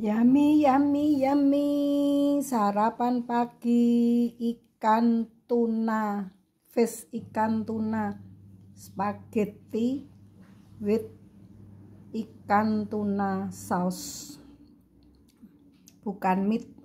Yummy, yummy, yummy. Sarapan pagi ikan tuna, fish ikan tuna, spaghetti with ikan tuna saus. Bukan meat.